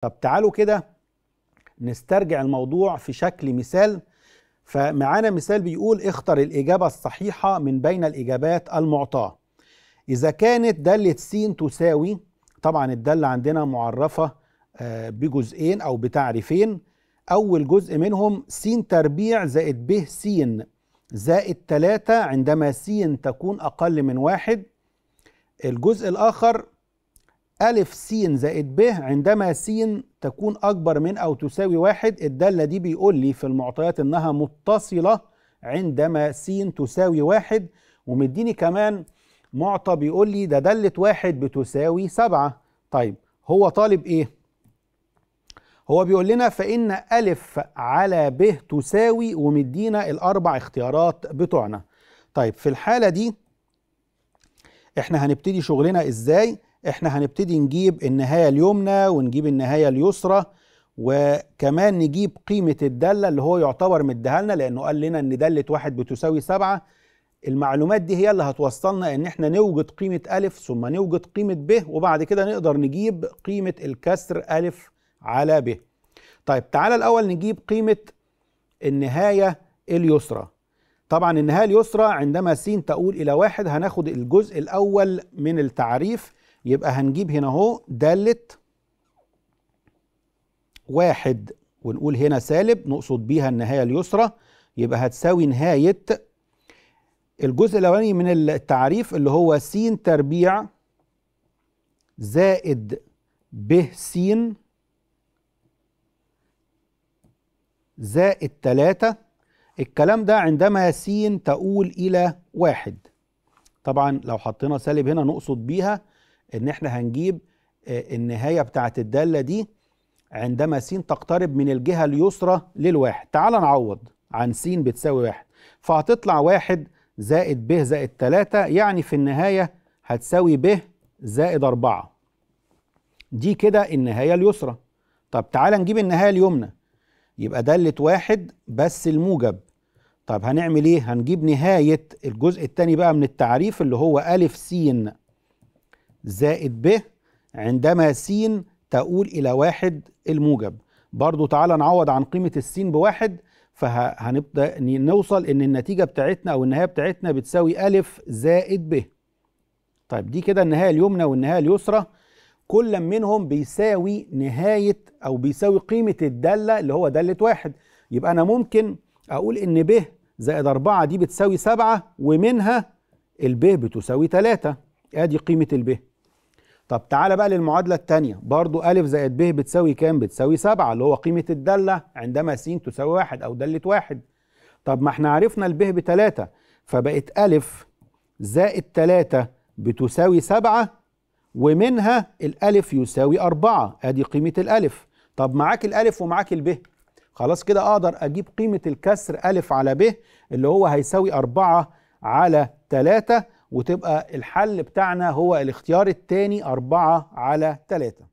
طب تعالوا كده نسترجع الموضوع في شكل مثال فمعانا مثال بيقول اختر الإجابة الصحيحة من بين الإجابات المعطاة إذا كانت دالة س تساوي طبعا الدالة عندنا معرفة آه، بجزئين أو بتعريفين أول جزء منهم س تربيع زائد ب س زائد 3 عندما س تكون أقل من واحد الجزء الآخر ألف س زائد ب عندما س تكون أكبر من أو تساوي واحد الدالة دي بيقول لي في المعطيات إنها متصلة عندما س تساوي واحد ومديني كمان معطى بيقول لي ده دالة واحد بتساوي سبعة طيب هو طالب إيه؟ هو بيقول لنا فإن ألف على ب تساوي ومدينا الأربع اختيارات بتوعنا طيب في الحالة دي إحنا هنبتدي شغلنا إزاي؟ احنا هنبتدي نجيب النهاية اليمنى ونجيب النهاية اليسرى وكمان نجيب قيمة الدالة اللي هو يعتبر مديها لنا لأنه قال لنا إن دالة واحد بتساوي سبعة المعلومات دي هي اللي هتوصلنا إن إحنا نوجد قيمة ألف ثم نوجد قيمة ب وبعد كده نقدر نجيب قيمة الكسر ألف على ب طيب تعالى الأول نجيب قيمة النهاية اليسرى طبعا النهاية اليسرى عندما س تقول إلى واحد هناخد الجزء الأول من التعريف يبقى هنجيب هنا اهو دالة واحد ونقول هنا سالب نقصد بيها النهاية اليسرى يبقى هتساوي نهاية الجزء الأولاني من التعريف اللي هو س تربيع زائد ب س زائد تلاتة الكلام ده عندما س تؤول إلى واحد طبعا لو حطينا سالب هنا نقصد بيها ان احنا هنجيب آه، النهاية بتاعت الدالة دي عندما س تقترب من الجهة اليسرى للواحد تعال نعوض عن س بتساوي واحد فهتطلع واحد زائد ب زائد تلاتة يعني في النهاية هتساوي ب زائد أربعة دي كده النهاية اليسرى طب تعال نجيب النهاية اليمنى يبقى دالة واحد بس الموجب طب هنعمل ايه هنجيب نهاية الجزء التاني بقى من التعريف اللي هو ألف س زائد ب عندما س تؤول إلى واحد الموجب برضو تعالى نعوض عن قيمة السين بواحد فهنبدأ نوصل إن النتيجة بتاعتنا أو النهاية بتاعتنا بتساوي ألف زائد ب طيب دي كده النهاية اليمنى والنهاية اليسرى كل منهم بيساوي نهاية أو بيساوي قيمة الدالة اللي هو دالة واحد يبقى أنا ممكن أقول إن ب زائد أربعة دي بتساوي سبعة ومنها الب بتساوي ثلاثه أدي قيمة البيه طب تعالى بقى للمعادلة الثانية برضو أ زائد ب بتساوي كام؟ بتساوي 7 اللي هو قيمة الدالة عندما س تساوي واحد أو دالة واحد طب ما احنا عرفنا ب بتلاتة فبقت أ زائد تلاتة بتساوي 7 ومنها الألف يساوي 4 أدي قيمة الألف طب معاك الألف ومعاك ب خلاص كده أقدر أجيب قيمة الكسر أ على ب اللي هو هيساوي 4 على تلاتة وتبقى الحل بتاعنا هو الاختيار الثاني 4 على 3